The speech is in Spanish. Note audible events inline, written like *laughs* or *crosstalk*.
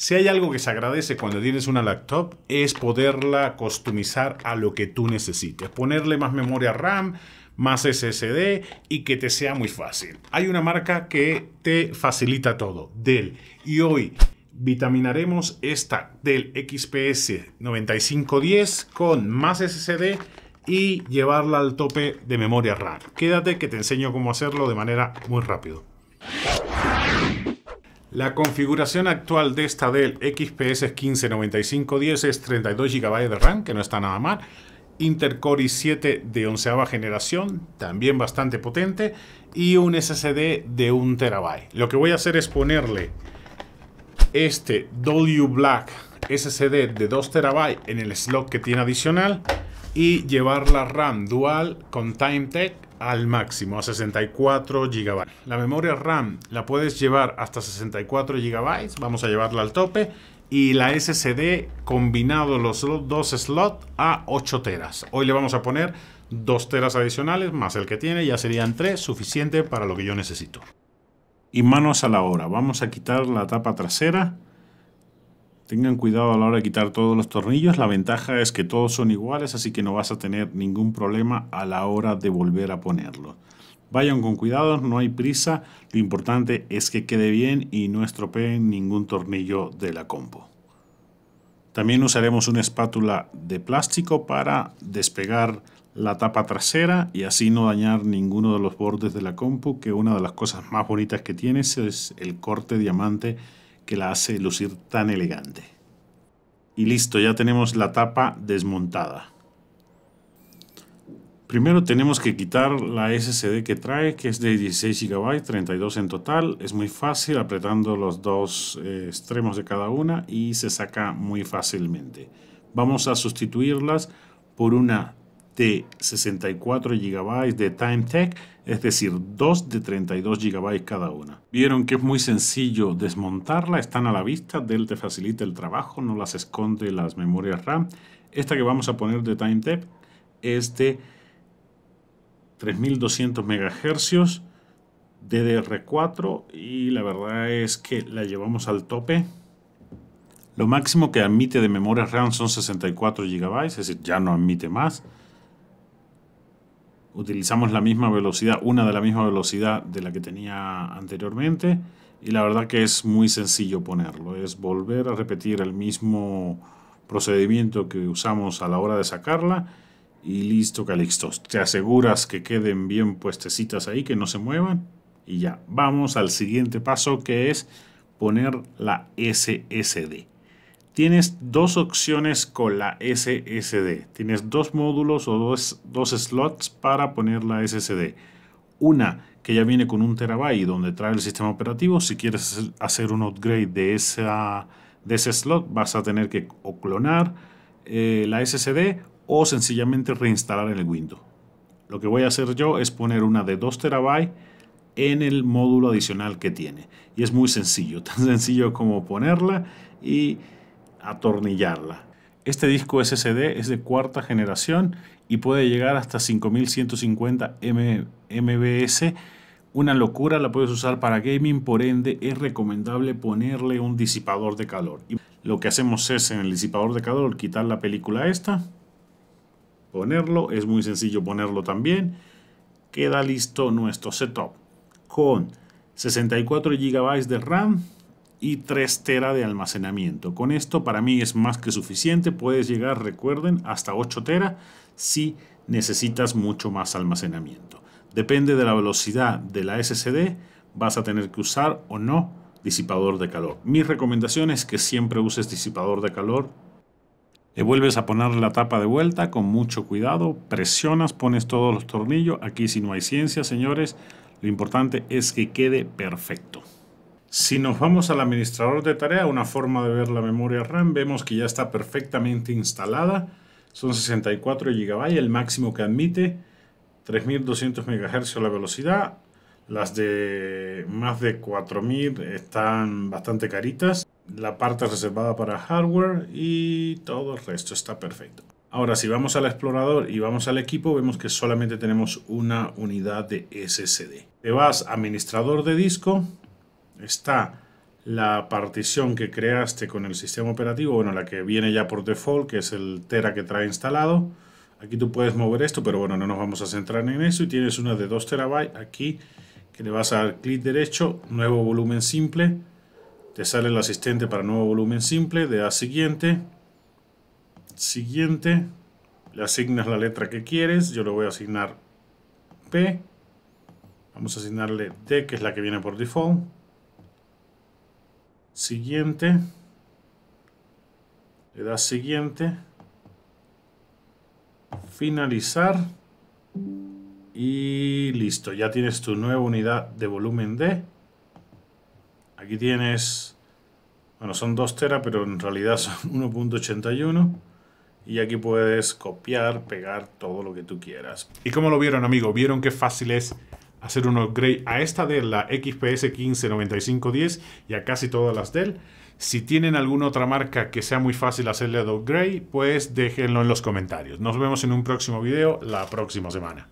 Si hay algo que se agradece cuando tienes una laptop es poderla customizar a lo que tú necesites, ponerle más memoria RAM, más SSD y que te sea muy fácil. Hay una marca que te facilita todo, Dell, y hoy vitaminaremos esta Dell XPS 9510 con más SSD y llevarla al tope de memoria RAM. Quédate que te enseño cómo hacerlo de manera muy rápido. La configuración actual de esta del XPS 159510 es 32 GB de RAM, que no está nada mal. Intercore i7 de onceava generación, también bastante potente, y un SSD de 1 TB. Lo que voy a hacer es ponerle este W Black SSD de 2 TB en el slot que tiene adicional y llevar la RAM dual con TimeTech al máximo, a 64 GB. La memoria RAM la puedes llevar hasta 64 GB, vamos a llevarla al tope. Y la SSD combinado los dos slots a 8 teras. Hoy le vamos a poner 2 teras adicionales más el que tiene, ya serían 3, suficiente para lo que yo necesito. Y manos a la hora, vamos a quitar la tapa trasera Tengan cuidado a la hora de quitar todos los tornillos. La ventaja es que todos son iguales, así que no vas a tener ningún problema a la hora de volver a ponerlos. Vayan con cuidado, no hay prisa. Lo importante es que quede bien y no estropeen ningún tornillo de la compu. También usaremos una espátula de plástico para despegar la tapa trasera y así no dañar ninguno de los bordes de la compu, que una de las cosas más bonitas que tienes es el corte diamante que la hace lucir tan elegante. Y listo, ya tenemos la tapa desmontada. Primero tenemos que quitar la SSD que trae, que es de 16 GB, 32 en total. Es muy fácil apretando los dos eh, extremos de cada una y se saca muy fácilmente. Vamos a sustituirlas por una de 64 GB de TimeTech, es decir, dos de 32 GB cada una. Vieron que es muy sencillo desmontarla, están a la vista, del te facilita el trabajo, no las esconde las memorias RAM. Esta que vamos a poner de TimeTech es de 3200 MHz, DDR4 y la verdad es que la llevamos al tope. Lo máximo que admite de memoria RAM son 64 GB, es decir, ya no admite más utilizamos la misma velocidad, una de la misma velocidad de la que tenía anteriormente y la verdad que es muy sencillo ponerlo, es volver a repetir el mismo procedimiento que usamos a la hora de sacarla y listo calixtos, te aseguras que queden bien puestecitas ahí, que no se muevan y ya, vamos al siguiente paso que es poner la SSD tienes dos opciones con la SSD. Tienes dos módulos o dos, slots para poner la SSD. Una que ya viene con un terabyte donde trae el sistema operativo. Si quieres hacer un upgrade de, esa, de ese slot vas a tener que clonar eh, la SSD o sencillamente reinstalar el Windows. Lo que voy a hacer yo es poner una de 2 terabytes en el módulo adicional que tiene. Y es muy sencillo, *laughs* tan sencillo como ponerla y atornillarla. Este disco SSD es de cuarta generación y puede llegar hasta 5150 MBS. Una locura, la puedes usar para gaming, por ende es recomendable ponerle un disipador de calor. lo que hacemos es en el disipador de calor quitar la película esta, ponerlo, es muy sencillo ponerlo también. Queda listo nuestro setup con 64 GB de RAM, y 3 tera de almacenamiento. Con esto para mí es más que suficiente. Puedes llegar, recuerden, hasta 8 tera si necesitas mucho más almacenamiento. Depende de la velocidad de la SSD, vas a tener que usar o no disipador de calor. Mi recomendación es que siempre uses disipador de calor. Le vuelves a poner la tapa de vuelta con mucho cuidado, presionas, pones todos los tornillos. Aquí si no hay ciencia, señores, lo importante es que quede perfecto. Si nos vamos al administrador de tarea, una forma de ver la memoria RAM, vemos que ya está perfectamente instalada. Son 64 GB, el máximo que admite, 3200 MHz la velocidad. Las de más de 4000 están bastante caritas. La parte reservada para hardware y todo el resto está perfecto. Ahora, si vamos al explorador y vamos al equipo, vemos que solamente tenemos una unidad de SSD. Te vas a administrador de disco, está la partición que creaste con el sistema operativo, bueno, la que viene ya por default, que es el Tera que trae instalado. Aquí tú puedes mover esto, pero bueno, no nos vamos a centrar en eso. Y tienes una de 2 terabytes aquí, que le vas a dar clic derecho, nuevo volumen simple. Te sale el asistente para nuevo volumen simple, le das siguiente, siguiente, le asignas la letra que quieres, yo le voy a asignar P, vamos a asignarle D, que es la que viene por default siguiente, le das siguiente, finalizar y listo, ya tienes tu nueva unidad de volumen D. Aquí tienes, bueno son 2 tera pero en realidad son 1.81 *laughs* y aquí puedes copiar, pegar todo lo que tú quieras. Y como lo vieron amigo, vieron qué fácil es hacer un upgrade a esta de la XPS 159510 y a casi todas las Dell. Si tienen alguna otra marca que sea muy fácil hacerle upgrade, pues déjenlo en los comentarios. Nos vemos en un próximo video la próxima semana.